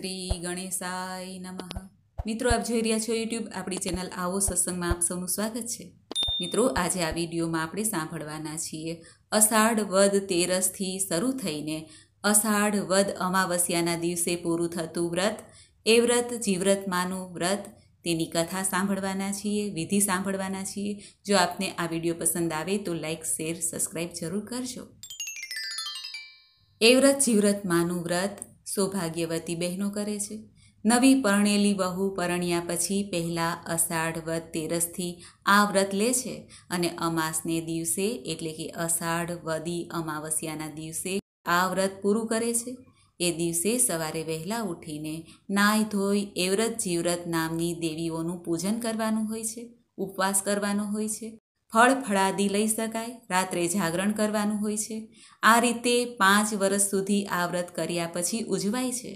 શ્રી ગણેશાય નમઃ મિત્રો આપ જોઈ રહ્યા છો યુટ્યુબ આપણી ચેનલ આવો સત્સંગમાં આપ સૌનું સ્વાગત છે મિત્રો આજે આ વિડીયોમાં આપણે સાંભળવાના છીએ અષાઢ વદ તેરસથી શરૂ થઈને અષાઢ વદ અમાવસ્યાના દિવસે પૂરું થતું વ્રત એ વ્રત જીવ્રતમાનું વ્રત તેની કથા સાંભળવાના છીએ વિધિ સાંભળવાના છીએ જો આપને આ વિડીયો પસંદ આવે તો લાઇક શેર સબસ્ક્રાઈબ જરૂર કરજો એ વ્રત જીવ્રતમાનું વ્રત સૌભાગ્યવતી બહેનો કરે છે નવી પરણેલી વહુ પરણ્યા પછી પહેલાં અષાઢ વદ તેરસથી આ વ્રત લે છે અને અમાસને દિવસે એટલે કે અષાઢ વદી અમાવસ્યાના દિવસે આ વ્રત પૂરું કરે છે એ દિવસે સવારે વહેલા ઉઠીને નાય ધોઈ એવ્રત જીવ્રત નામની દેવીઓનું પૂજન કરવાનું હોય છે ઉપવાસ કરવાનો હોય છે ફળ ફળાદી લઈ શકાય રાત્રે જાગરણ કરવાનું હોય છે આ રીતે પાંચ વર્ષ સુધી આ વ્રત કર્યા પછી ઉજવાય છે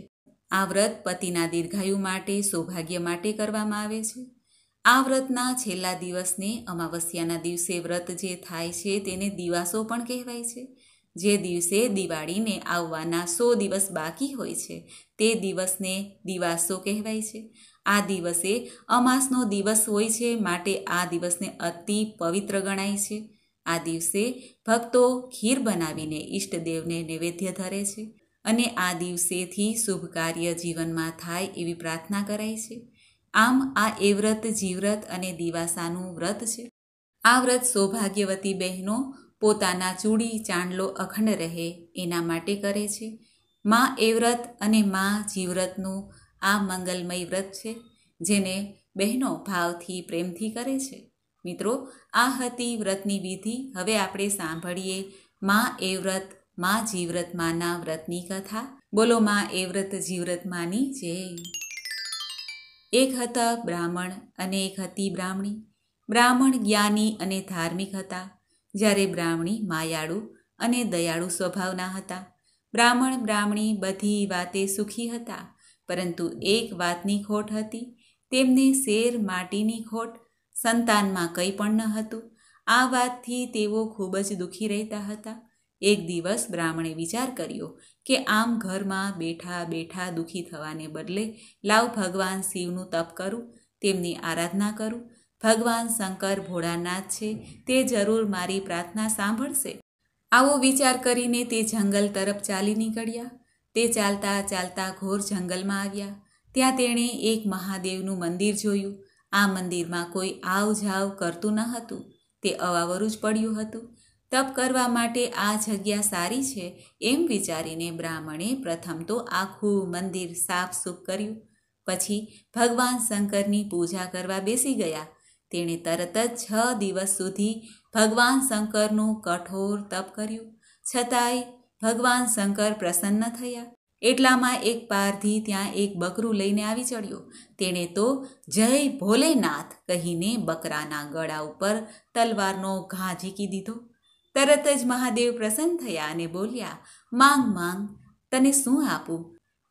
આ વ્રત પતિના દીર્ઘાયુ માટે સૌભાગ્ય માટે કરવામાં આવે છે આ વ્રતના છેલ્લા દિવસને અમાવસ્યાના દિવસે વ્રત જે થાય છે તેને દિવાસો પણ કહેવાય છે જે દિવસે દિવાળીને આવવાના સો દિવસ બાકી હોય છે તે દિવસને દિવાસો કહેવાય છે આ દિવસે અમાસનો દિવસ હોય છે માટે આ દિવસને અતિ પવિત્ર ગણાય છે આ દિવસે ભક્તો ખીર બનાવીને ઈષ્ટદેવને નૈવેદ્ય ધરે છે અને આ દિવસેથી શુભ કાર્ય જીવનમાં થાય એવી પ્રાર્થના કરાય છે આમ આ એ વ્રત જીવ્રત અને દિવાસાનું વ્રત છે આ વ્રત સૌભાગ્યવતી બહેનો પોતાના ચૂડી ચાંદલો અખંડ રહે એના માટે કરે છે મા એ વ્રત અને મા જીવ્રતનું આ મંગલમય વ્રત છે જેને બહેનો ભાવથી પ્રેમથી કરે છે મિત્રો આ હતી વ્રતની વિધિ હવે આપણે સાંભળીએ મા એ વ્રત મા જીવ્રત માના વ્રતની કથા બોલો મા એ વ્રત જીવ્રત માની જય એક હતા બ્રાહ્મણ અને એક હતી બ્રાહ્મણી બ્રાહ્મણ જ્ઞાની અને ધાર્મિક હતા જ્યારે બ્રાહ્મણી માયાળુ અને દયાળુ સ્વભાવના હતા બ્રાહ્મણ બ્રાહ્મણી બધી વાતે સુખી હતા પરંતુ એક વાતની ખોટ હતી તેમને શેર માટીની ખોટ સંતાનમાં કંઈ પણ ન હતું આ વાતથી તેઓ ખૂબ જ દુઃખી રહેતા હતા એક દિવસ બ્રાહ્મણે વિચાર કર્યો કે આમ ઘરમાં બેઠા બેઠા દુઃખી થવાને બદલે લાવ ભગવાન શિવનું તપ કરું તેમની આરાધના કરું ભગવાન શંકર ભોળાનાથ છે તે જરૂર મારી પ્રાર્થના સાંભળશે આવો વિચાર કરીને તે જંગલ તરફ ચાલી નીકળ્યા તે ચાલતા ચાલતા ઘોર જંગલમાં આવ્યા ત્યાં તેણે એક મહાદેવનું મંદિર જોયું આ મંદિરમાં કોઈ આવ જાવ કરતું ન હતું તે અવાવરું જ પડ્યું હતું તપ કરવા માટે આ જગ્યા સારી છે એમ વિચારીને બ્રાહ્મણે પ્રથમ તો આખું મંદિર સાફ સાફસૂફ કર્યું પછી ભગવાન શંકરની પૂજા કરવા બેસી ગયા તેણે તરત જ છ દિવસ સુધી ભગવાન શંકરનું કઠોર તપ કર્યું છતાંય ભગવાન શંકર પ્રસન્ન થયા એટલામાં એક પારધી ત્યાં એક બકરું લઈને આવી ચડ્યો તેણે તો જય ભોલેનાથ કહીને બકરાના ગળા ઉપર તલવારનો ઘા ઝીકી દીધો તરત જ મહાદેવ પ્રસન્ન થયા અને બોલ્યા માંગ માંગ તને શું આપું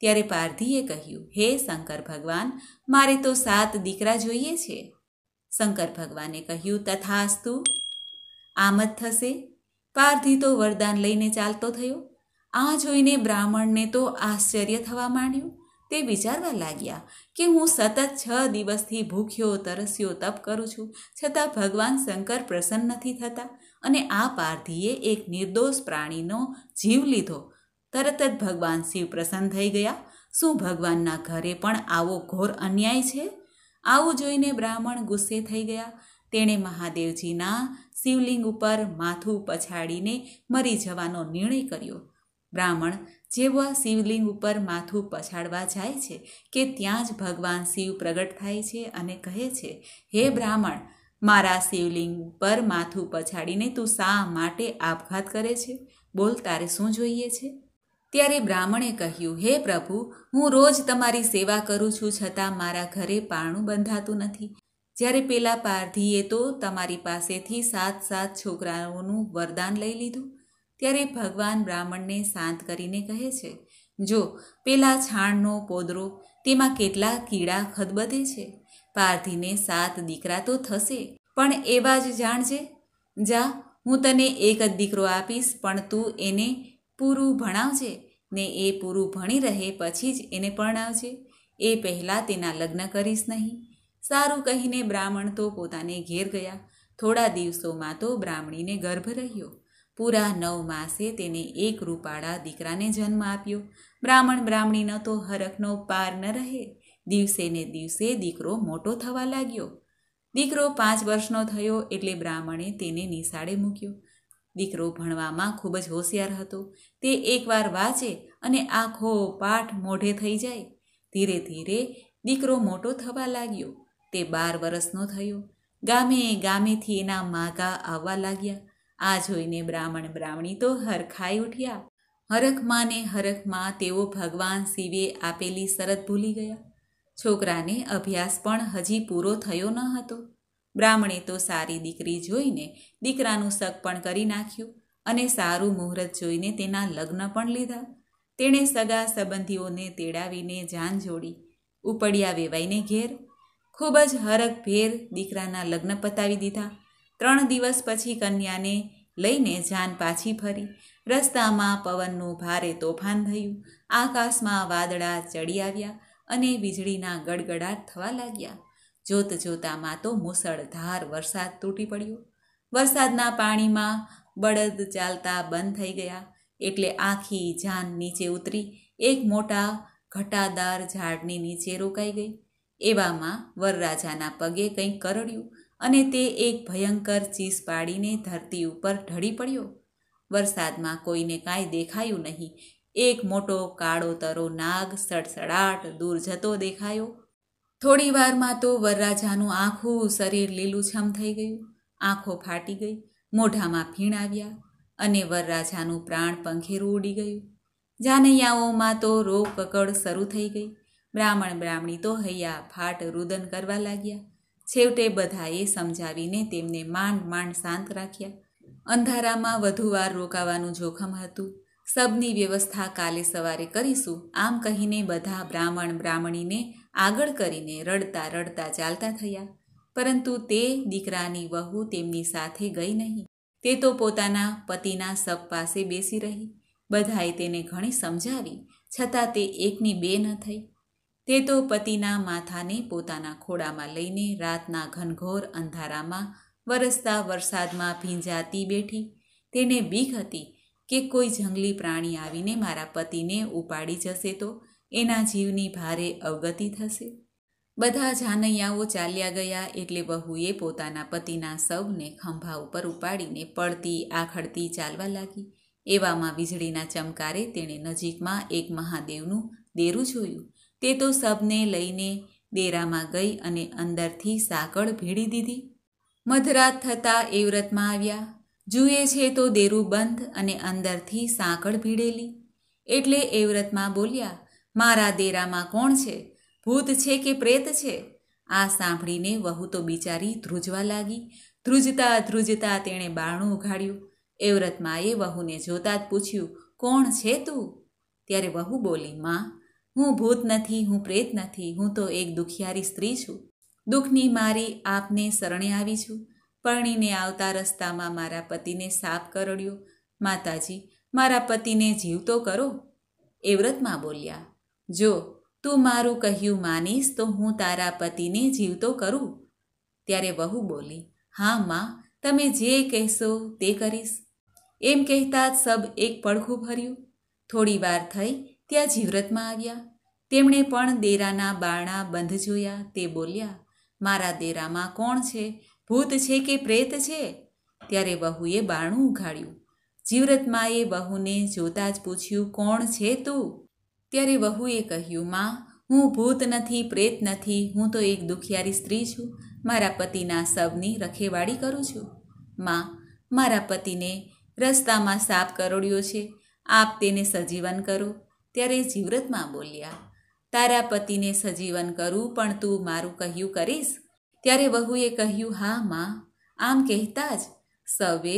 ત્યારે પારધીએ કહ્યું હે શંકર ભગવાન મારે તો સાત દીકરા જોઈએ છે શંકર ભગવાને કહ્યું તથાસ્તુ આમ જ થશે પારથી તો વરદાન લઈને ચાલતો થયો આ જોઈને બ્રાહ્મણને તો આશ્ચર્ય થવા માંડ્યું તે વિચારવા લાગ્યા કે હું સતત છ દિવસથી ભૂખ્યો તરસ્યો તપ કરું છું છતાં ભગવાન શંકર પ્રસન્ન નથી થતા અને આ પારધીએ એક નિર્દોષ પ્રાણીનો જીવ લીધો તરત જ ભગવાન શિવ પ્રસન્ન થઈ ગયા શું ભગવાનના ઘરે પણ આવો ઘોર અન્યાય છે આવું જોઈને બ્રાહ્મણ ગુસ્સે થઈ ગયા તેણે મહાદેવજીના શિવલિંગ ઉપર માથું પછાડીને મરી જવાનો નિર્ણય કર્યો બ્રાહ્મણ જેવા શિવલિંગ ઉપર માથું પછાડવા જાય છે કે ત્યાં જ ભગવાન શિવ પ્રગટ થાય છે અને કહે છે હે બ્રાહ્મણ મારા શિવલિંગ ઉપર માથું પછાડીને તું શા માટે આપઘાત કરે છે બોલ તારે શું જોઈએ છે ત્યારે બ્રાહ્મણે કહ્યું હે પ્રભુ હું રોજ તમારી સેવા કરું છું છતાં મારા ઘરે પારણું બંધાતું નથી જ્યારે પેલા પારધીએ તો તમારી પાસેથી સાત સાત છોકરાઓનું વરદાન લઈ લીધું ત્યારે ભગવાન બ્રાહ્મણને શાંત કરીને કહે છે જો પેલા છાણનો પોદરો તેમાં કેટલા કીડા ખદબદે છે પારધીને સાત દીકરા તો થશે પણ એવા જ જાણજે જા હું તને એક જ દીકરો આપીશ પણ તું એને પૂરું ભણાવજે ને એ પૂરું ભણી રહે પછી જ એને પરણાવજે એ પહેલાં તેના લગ્ન કરીશ નહીં સારું કહીને બ્રાહ્મણ તો પોતાને ઘેર ગયા થોડા દિવસોમાં તો બ્રાહ્મણીને ગર્ભ રહ્યો પૂરા નવ માસે તેને એક રૂપાળા દીકરાને જન્મ આપ્યો બ્રાહ્મણ બ્રાહ્મણીનો તો હરખનો પાર ન રહે દિવસે ને દિવસે દીકરો મોટો થવા લાગ્યો દીકરો પાંચ વર્ષનો થયો એટલે બ્રાહ્મણે તેને નિશાળે મૂક્યો દીકરો ભણવામાં ખૂબ જ હોશિયાર હતો તે એકવાર વાંચે અને આખો પાઠ મોઢે થઈ જાય ધીરે ધીરે દીકરો મોટો થવા લાગ્યો તે બાર વર્ષનો થયો ગામે ગામેથી એના માગા આવવા લાગ્યા આ જોઈને બ્રાહ્મણ બ્રાહ્મણી તો હરખાઈ ઉઠ્યા હરખમાં ને હરખમાં તેઓ ભગવાન શિવે આપેલી શરત ભૂલી ગયા છોકરાને અભ્યાસ પણ હજી પૂરો થયો ન હતો બ્રાહ્મણે તો સારી દીકરી જોઈને દીકરાનું શક પણ કરી નાખ્યું અને સારું મુહૂર્ત જોઈને તેના લગ્ન પણ લીધા તેણે સગા સંબંધીઓને તેડાવીને જાન જોડી ઉપડિયા વેવાઈને ઘેર ખૂબ જ હરખભેર દીકરાના લગ્ન પતાવી દીધા ત્રણ દિવસ પછી કન્યાને લઈને જાન પાછી ફરી રસ્તામાં પવનનું ભારે તોફાન થયું આકાશમાં વાદળા ચડી આવ્યા અને વીજળીના ગડગડાટ થવા લાગ્યા જોત જોતામાં તો મુસળધાર વરસાદ તૂટી પડ્યો વરસાદના પાણીમાં બળદ ચાલતા બંધ થઈ ગયા એટલે આખી જાન નીચે ઉતરી એક મોટા ઘટાદાર ઝાડની નીચે રોકાઈ ગઈ એવામાં વરરાજાના પગે કંઈક કરડ્યું અને તે એક ભયંકર ચીસ પાડીને ધરતી ઉપર ઢળી પડ્યો વરસાદમાં કોઈને કાંઈ દેખાયું નહીં એક મોટો કાળો તરો નાગ સડસડાટ દૂર જતો દેખાયો થોડીવારમાં તો વરરાજાનું આખું શરીર લીલુંછમ થઈ ગયું આંખો ફાટી ગઈ મોઢામાં ફીણ આવ્યા અને વરરાજાનું પ્રાણ પંખેરું ઉડી ગયું જાનૈયાઓમાં તો રોગ પકડ શરૂ થઈ ગઈ બ્રાહ્મણ બ્રાહ્મણી તો હૈયા ફાટ રુદન કરવા લાગ્યા છેવટે બધાએ સમજાવીને તેમને માંડ માંડ શાંત રાખ્યા અંધારામાં વધુ વાર રોકાવાનું જોખમ હતું સબની વ્યવસ્થા કાલે સવારે કરીશું આમ કહીને બધા બ્રાહ્મણ બ્રાહ્મણીને આગળ કરીને રડતા રડતા ચાલતા થયા પરંતુ તે દીકરાની વહુ તેમની સાથે ગઈ નહીં તે તો પોતાના પતિના સપ પાસે બેસી રહી બધાએ તેને ઘણી સમજાવી છતાં તે એકની બે ન થઈ તે તો પતિના માથાને પોતાના ખોળામાં લઈને રાતના ઘનઘોર અંધારામાં વરસતા વરસાદમાં ભીંજાતી બેઠી તેને બીક હતી કે કોઈ જંગલી પ્રાણી આવીને મારા પતિને ઉપાડી જશે તો એના જીવની ભારે અવગતિ થશે બધા જાનૈયાઓ ચાલ્યા ગયા એટલે વહુએ પોતાના પતિના સૌને ખંભા ઉપર ઉપાડીને પડતી આખડતી ચાલવા લાગી એવામાં વીજળીના ચમકારે તેણે નજીકમાં એક મહાદેવનું દેરું જોયું તે તો સબને લઈને દેરામાં ગઈ અને અંદરથી સાંકળ ભીડી દીધી મધરાત થતાં એ વ્રતમાં આવ્યા જુએ છે તો દેરું બંધ અને અંદરથી સાંકળ ભીડેલી એટલે એ વ્રતમાં બોલ્યા મારા દેરામાં કોણ છે ભૂત છે કે પ્રેત છે આ સાંભળીને વહુ તો બિચારી ધ્રુજવા લાગી ધ્રુજતા ધ્રુજતા તેણે બારણું ઉઘાડ્યું એવ્રતમાએ વહુને જોતા જ પૂછ્યું કોણ છે તું ત્યારે વહુ બોલી માં હું ભૂત નથી હું પ્રેત નથી હું તો એક દુખિયારી સ્ત્રી છું દુઃખની મારી આપને શરણે આવી છું પરણીને આવતા રસ્તામાં મારા પતિને સાપ કરડ્યો માતાજી મારા પતિને જીવતો કરો એવ્રતમાં બોલ્યા જો તું મારું કહ્યું માનીશ તો હું તારા પતિને જીવતો કરું ત્યારે વહુ બોલી હા માં તમે જે કહેશો તે કરીશ એમ કહેતા જ સબ એક પડખું ભર્યું થોડી વાર થઈ ત્યાં જીવ્રતમાં આવ્યા તેમણે પણ દેરાના બારણા બંધ જોયા તે બોલ્યા મારા દેરામાં કોણ છે ભૂત છે કે પ્રેત છે ત્યારે વહુએ બારણું ઉઘાડ્યું જીવ્રતમાએ વહુને જોતાં જ પૂછ્યું કોણ છે તું ત્યારે વહુએ કહ્યું માં હું ભૂત નથી પ્રેત નથી હું તો એક દુખિયારી સ્ત્રી છું મારા પતિના સબની રખેવાળી કરું છું માં મારા પતિને રસ્તામાં સાપ કરોડ્યો છે આપ તેને સજીવન કરો ત્યારે જીવ્રતમાં બોલ્યા તારા પતિને સજીવન કરું પણ તું મારું કહ્યું કરીશ ત્યારે વહુએ કહ્યું હા માં આમ કહેતા જ સવે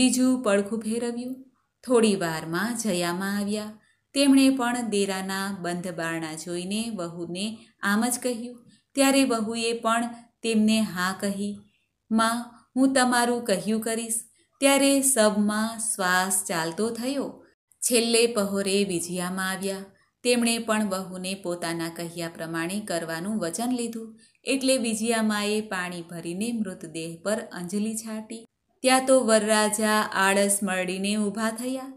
બીજું પડખું ફેરવ્યું થોડી વારમાં જયામાં આવ્યા તેમણે પણ દેરાના બંધ બારણા જોઈને વહુને આમ જ કહ્યું ત્યારે વહુએ પણ તેમને હા કહી માં હું તમારું કહ્યું કરીશ ત્યારે સબમાં શ્વાસ ચાલતો થયો છેલ્લે પહોરે વિજયામાં આવ્યા તેમણે પણ વહુને પોતાના કહ્યા પ્રમાણે કરવાનું વચન લીધું એટલે વિજયામાએ પાણી ભરીને મૃતદેહ પર અંજલિ છાટી ત્યાં તો વરરાજા આળસ મળીને ઊભા થયા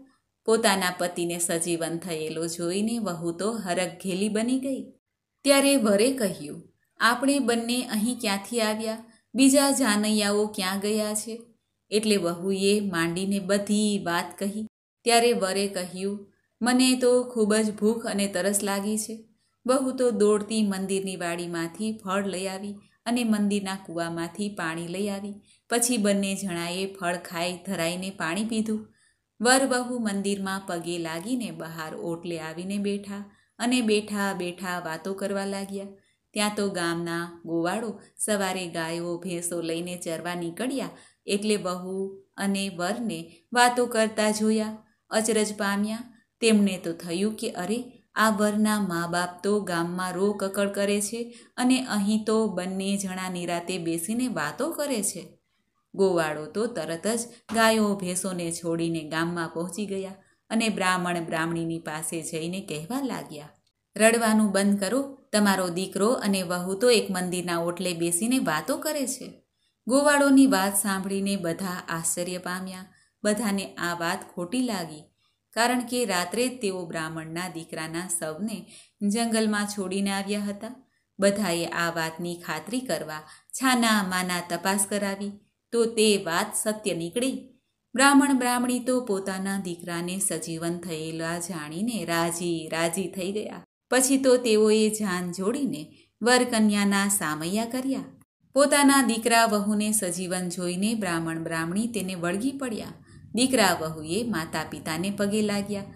પોતાના પતિને સજીવન થયેલો જોઈને વહુ તો હરખઘેલી બની ગઈ ત્યારે વરે કહ્યું આપણે બંને અહીં ક્યાંથી આવ્યા બીજા જાનૈયાઓ ક્યાં ગયા છે એટલે વહુએ માંડીને બધી વાત કહી ત્યારે વરે કહ્યું મને તો ખૂબ જ ભૂખ અને તરસ લાગી છે બહુ તો દોડતી મંદિરની વાડીમાંથી ફળ લઈ આવી અને મંદિરના કૂવામાંથી પાણી લઈ આવી પછી બંને જણાએ ફળ ખાઈ ધરાઈને પાણી પીધું વરવહુ મંદિરમાં પગે લાગીને બહાર ઓટલે આવીને બેઠા અને બેઠા બેઠા વાતો કરવા લાગ્યા ત્યાં તો ગામના ગોવાળો સવારે ગાયો ભેંસો લઈને ચરવા નીકળ્યા એટલે બહુ અને વરને વાતો કરતા જોયા અચરજ પામ્યા તેમને તો થયું કે અરે આ વરના મા બાપ તો ગામમાં રો કકડ કરે છે અને અહીં તો બંને જણા નિરાતે બેસીને વાતો કરે છે ગોવાળો તો તરત જ ગાયો ભેંસોને છોડીને ગામમાં પહોંચી ગયા અને બ્રાહ્મણ બ્રાહ્મણીની પાસે જઈને કહેવા લાગ્યા રડવાનું બંધ કરો તમારો દીકરો અને વહુ તો એક મંદિરના ઓટલે બેસીને વાતો કરે છે ગોવાળોની વાત સાંભળીને બધા આશ્ચર્ય પામ્યા બધાને આ વાત ખોટી લાગી કારણ કે રાત્રે તેઓ બ્રાહ્મણના દીકરાના સૌને જંગલમાં છોડીને આવ્યા હતા બધાએ આ વાતની ખાતરી કરવા છાના માના તપાસ કરાવી તો તે વાત સત્ય નીકળી બ્રાહ્મણ બ્રાહ્મણી તો પોતાના દીકરાને સજીવન થયેલા જાણીને રાજી રાજી થઈ ગયા પછી તો તેઓએ જાન જોડીને વરકન્યાના સામૈયા કર્યા પોતાના દીકરા વહુને સજીવન જોઈને બ્રાહ્મણ બ્રાહ્મણી તેને વળગી પડ્યા દીકરા વહુએ માતા પિતાને પગે લાગ્યા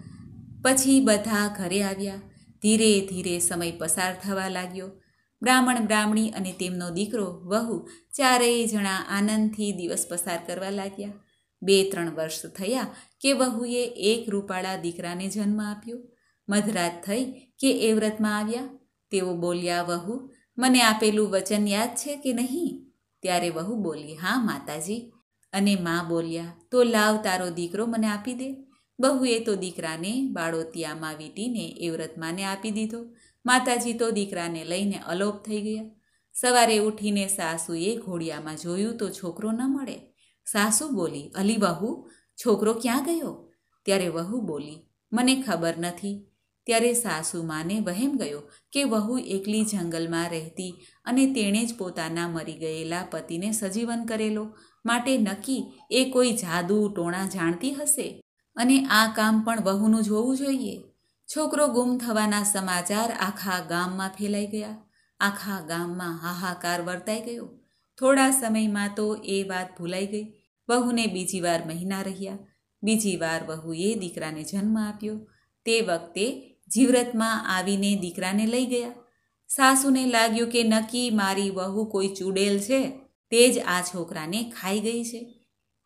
પછી બધા ઘરે આવ્યા ધીરે ધીરે સમય પસાર થવા લાગ્યો બ્રાહ્મણ બ્રાહ્મણી અને તેમનો દીકરો વહુ ચારેય જણા આનંદથી દિવસ પસાર કરવા લાગ્યા બે ત્રણ વર્ષ થયા કે વહુએ એક રૂપાળા દીકરાને જન્મ આપ્યો મધરાત થઈ કે એ વ્રતમાં આવ્યા તેઓ બોલ્યા વહુ મને આપેલું વચન યાદ છે કે નહીં ત્યારે વહુ બોલી હા માતાજી અને મા બોલ્યા તો લાવ તારો દીકરો મને આપી દે બહુએ તો દીકરાને બાળોતિયામાં વીટીને એ વ્રતમાને આપી દીધો માતાજી તો દીકરાને લઈને અલોપ થઈ ગયા સવારે ઉઠીને સાસુએ ઘોડિયામાં જોયું તો છોકરો ન મળે સાસુ બોલી અલી બહુ છોકરો ક્યાં ગયો ત્યારે વહુ બોલી મને ખબર નથી ત્યારે સાસુ માને વહેમ ગયો કે વહુ એકલી જંગલમાં રહેતી અને તેણે જ પોતાના મરી ગયેલા પતિને સજીવન કરેલો માટે નક્કી એ કોઈ જાદુ ટોણા જાણતી હશે અને આ કામ પણ વહુનું જોવું જોઈએ છોકરો ગુમ થવાના સમાચાર આખા ગામમાં ફેલાઈ ગયા આખા ગામમાં હાહાકાર વર્તાઈ ગયો થોડા સમયમાં તો એ વાત ભૂલાઈ ગઈ વહુને બીજી વાર મહિના રહ્યા બીજી વાર વહુએ દીકરાને જન્મ આપ્યો તે વખતે જીવ્રતમાં આવીને દીકરાને લઈ ગયા સાસુને લાગ્યું કે નક્કી મારી વહુ કોઈ ચૂડેલ છે તે જ આ છોકરાને ખાઈ ગઈ છે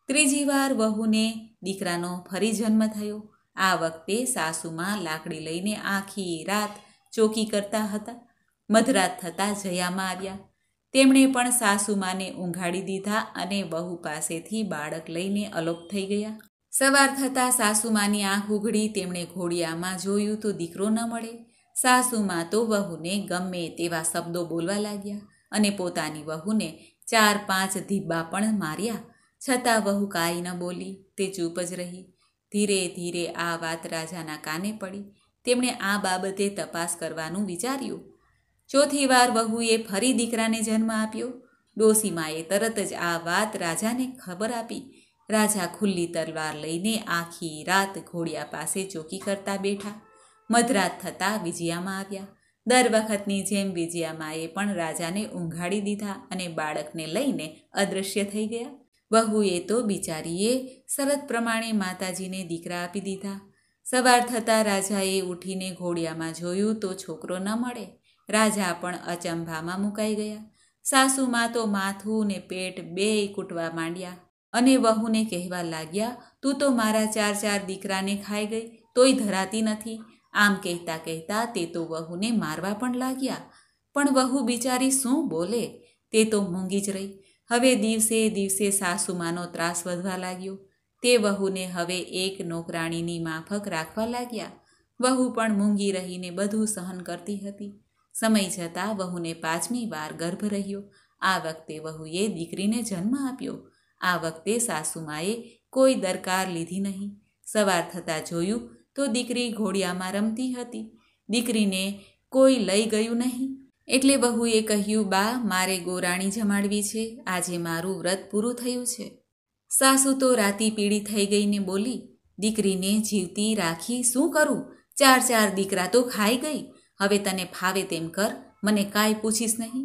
ત્રીજી વાર વહુને દીકરાનો ફરી જન્મ થયો આ વખતે સાસુમાં લાકડી લઈને આખી રાત ચોકી કરતા હતા મધરાત થતાં જયામાં આવ્યા તેમણે પણ સાસુમાને ઊંઘાડી દીધા અને બહુ પાસેથી બાળક લઈને અલોપ થઈ ગયા સવાર થતાં સાસુમાની આંખ ઉઘડી તેમણે ઘોડિયામાં જોયું તો દીકરો ન મળે સાસુમાં તો વહુને ગમે તેવા શબ્દો બોલવા લાગ્યા અને પોતાની વહુને ચાર પાંચ ધીબ્બા પણ માર્યા છતાં વહુ કાંઈ ન બોલી તે ચૂપ જ રહી ધીરે ધીરે આ વાત રાજાના કાને પડી તેમણે આ બાબતે તપાસ કરવાનું વિચાર્યું ચોથી વાર વહુએ ફરી દીકરાને જન્મ આપ્યો ડોસીમાએ તરત જ આ વાત રાજાને ખબર આપી રાજા ખુલ્લી તલવાર લઈને આખી રાત ઘોડિયા પાસે ચોકી કરતા બેઠા મધરાત થતાં વિજયામાં આવ્યા દર વખતની જેમ વિજયામાએ પણ રાજાને ઊંઘાડી દીધા અને બાળકને લઈને અદૃશ્ય થઈ ગયા વહુએ તો બિચારીએ શરત પ્રમાણે માતાજીને દીકરા આપી દીધા સવાર થતાં રાજાએ ઉઠીને ઘોડિયામાં જોયું તો છોકરો ન મળે રાજા પણ અચંભામાં મુકાઈ ગયા સાસુમાં તો માથું ને પેટ બેય કૂટવા માંડ્યા અને વહુને કહેવા લાગ્યા તું તો મારા ચાર ચાર દીકરાને ખાઈ ગઈ તોય ધરાતી નથી આમ કહેતા કહેતા તે તો વહુને મારવા પણ લાગ્યા પણ વહુ બિચારી શું બોલે તે તો મૂંગી જ રહી હવે દિવસે દિવસે સાસુમાનો ત્રાસ વધવા લાગ્યો તે વહુને હવે એક નોકરાણીની માફક રાખવા લાગ્યા વહુ પણ મૂંગી રહીને બધું સહન કરતી હતી સમય જતાં વહુને પાંચમી વાર ગર્ભ રહ્યો આ વખતે વહુએ દીકરીને જન્મ આપ્યો આ વખતે સાસુમાએ કોઈ દરકાર લીધી નહીં સવાર થતાં જોયું તો દીકરી ઘોડિયામાં રમતી હતી દીકરીને કોઈ લઈ ગયું નહીં એટલે બહુએ કહ્યું બા મારે ગોરાણી જમાડવી છે આજે મારું વ્રત પૂરું થયું છે સાસુ તો રાતી પીળી થઈ ગઈને બોલી દીકરીને જીવતી રાખી શું કરું ચાર ચાર દીકરા તો ખાઈ ગઈ હવે તને ફાવે તેમ કર મને કાંઈ પૂછીશ નહીં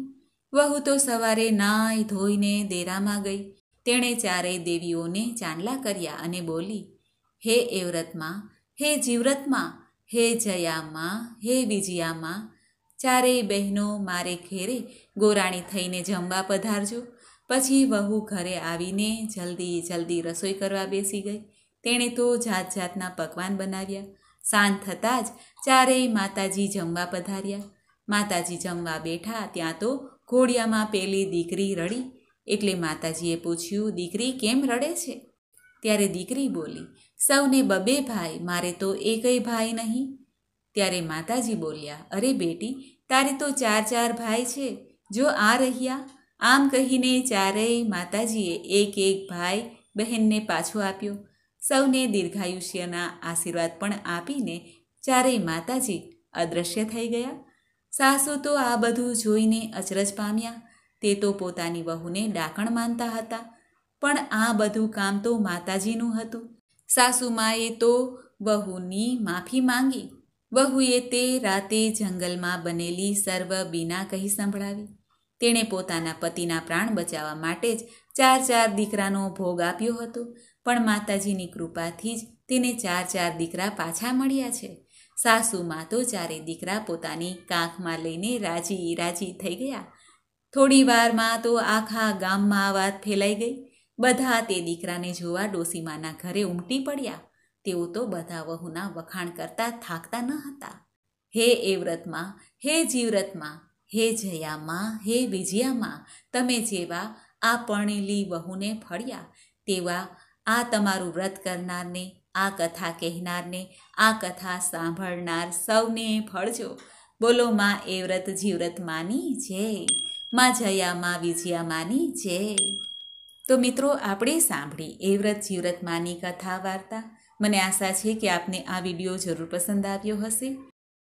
વહુ તો સવારે નાઈ ધોઈને દેરામાં ગઈ તેણે ચારેય દેવીઓને ચાંદલા કર્યા અને બોલી હે એવ્રતમાં હે જીવ્રતમાં હે જયામાં હે વિજયામાં ચારેય બહેનો મારે ઘેરે ગોરાણી થઈને જમવા પધારજો પછી વહુ ઘરે આવીને જલ્દી જલ્દી રસોઈ કરવા બેસી ગઈ તેણે તો જાત જાતના પકવાન બનાવ્યા સાંજ થતાં જ ચારેય માતાજી જમવા પધાર્યા માતાજી જમવા બેઠા ત્યાં તો ઘોડિયામાં પેલી દીકરી રડી એટલે માતાજીએ પૂછ્યું દીકરી કેમ રડે છે ત્યારે દીકરી બોલી સૌને બબે ભાઈ મારે તો એકય ભાઈ નહીં ત્યારે માતાજી બોલ્યા અરે બેટી તારે તો ચાર ચાર ભાઈ છે જો આ રહ્યા આમ કહીને ચારેય માતાજીએ એક એક ભાઈ બહેનને પાછો આપ્યો સૌને દીર્ઘાયુષ્યના આશીર્વાદ પણ આપીને ચારેય માતાજી અદૃશ્ય થઈ ગયા સાસુ તો આ બધું જોઈને અચરજ પામ્યા તે તો પોતાની વહુને ડાકણ માનતા હતા પણ આ બધું કામ તો માતાજીનું હતું સાસુમાએ તો વહુની માફી માંગી વહુએ તે રાતે જંગલમાં બનેલી સર્વ બીના કહી સંભળાવી તેણે પોતાના પતિના પ્રાણ બચાવવા માટે જ ચાર ચાર દીકરાનો ભોગ આપ્યો હતો પણ માતાજીની કૃપાથી જ તેને ચાર ચાર દીકરા પાછા મળ્યા છે સાસુમાં તો ચારે દીકરા પોતાની કાંખમાં લઈને રાજી રાજી થઈ ગયા થોડી વારમાં તો આખા ગામમાં આ વાત ફેલાઈ ગઈ બધા તે દીકરાને જોવા ડોસીમાના ઘરે ઉમટી પડ્યા તેઓ તો બધા વહુના વખાણ કરતા થાકતા ન હતા હે એ વ્રતમાં હે જીવ્રતમાં હે જયામાં હે વિજયામાં તમે જેવા આ પરણેલી વહુને ફળ્યા તેવા આ તમારું વ્રત કરનારને આ કથા કહેનારને આ કથા સાંભળનાર સૌને ફળજો બોલો માં એ વ્રત જીવ્રત માની જય માં જયા માં વિજયા માની જય તો મિત્રો આપણે સાંભળી એ વ્રત જીવ્રત માની કથા વાર્તા મને આશા છે કે આપને આ વિડીયો જરૂર પસંદ આવ્યો હશે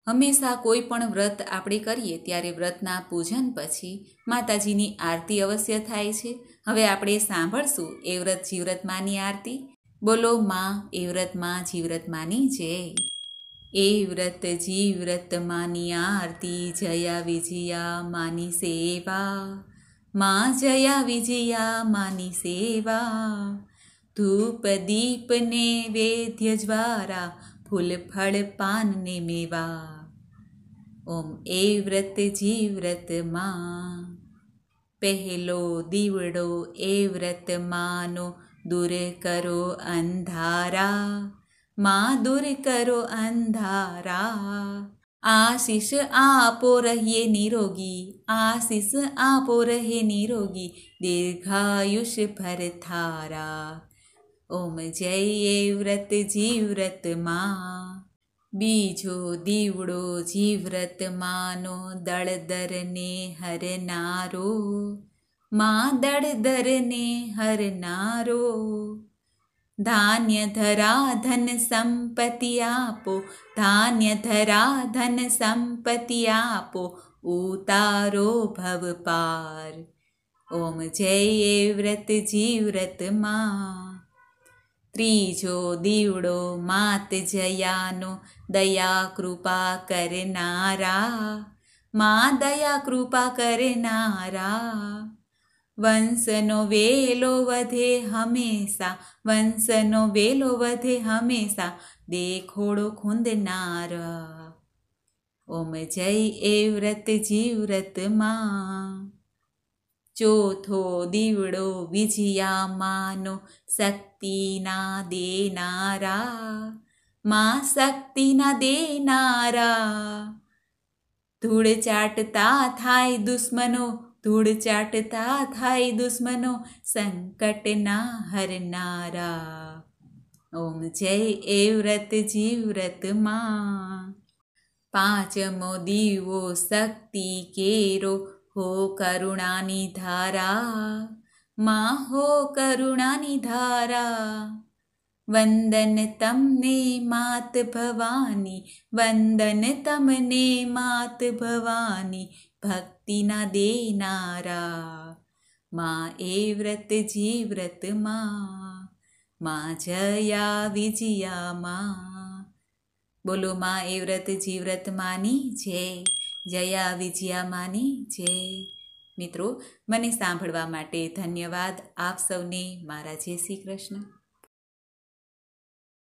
હંમેશા કોઈ પણ વ્રત આપણે કરીએ ત્યારે વ્રતના પૂજન પછી માતાજીની આરતી અવશ્ય થાય છે હવે આપણે સાંભળશું એ વ્રત જીવ્રત માની આરતી બોલો માં એ વ્રત વ્રતમાં જીવ્રત માની જય એ વ્રત જીવ્રત માની આરતી જયા વિજયા માની સેવા માં જયા વિજયા માની સેવા ધૂપ દીપને વેદ્ય જ્વારા ફૂલ ફળ પાનને મેવા ઓમ એ વ્રત જીવ્રતમાં પહેલો દીવડો એ વ્રત માનો દૂર કરો અંધારા માં દૂર કરો અંધારા આશીષ આપો રહીએ નિરોગી આશીષ આપો રહે નિરોગી દીર્ઘાયુષ ભર થારા ઓમ જયે વ્રત જીવ્રતમાં બીજો દીવડો જીવ્રતમાંનો દળદરને હરનારો મા દળદરને હરનારો ધાન્ય ધરા ધન સંપત્તિ આપો ધાન્ય ધરા ધન સંપત્તિ આપો ઉતારો ભવ પાર ઓમ જયે વ્રત જીવ્રતમાં ત્રીજો દીવડો માત જયાનો દયા કૃપા કરનારા મા દયા કૃપા કરનારા વંશનો વેલો વધે હંમેશા વંશનો વેલો વધે હંમેશા દેખોડો ખૂંદનાર ઓમ જય એ વ્રત જીવ વ્રતમાં ચોથો દીવડો વિજયા માનો શક્તિના દેનારા મા શક્તિના દેનારા ધૂળ ચાટતા થાય દુશ્મનો ધૂળ ચાટતા થાય દુશ્મનો સંકટના હરનારા ઓમ જય એ વ્રત જીવ્રત માં પાંચમો દીવો શક્તિ કેરો હો કરુણાની ધારા માં હો કરુણાની ધારા વંદન તમને માત ભવાની વંદન તમને માત ભવાની ભક્તિના દેનારા મા એ વ્રત જીવ્રત માં માં જયા વિજયા માં બોલો મા એ વ્રત જીવ્રત માની જય જયા વિજયા માની જય મિત્રો મને સાંભળવા માટે ધન્યવાદ આપ સૌને મારા જય શ્રી કૃષ્ણ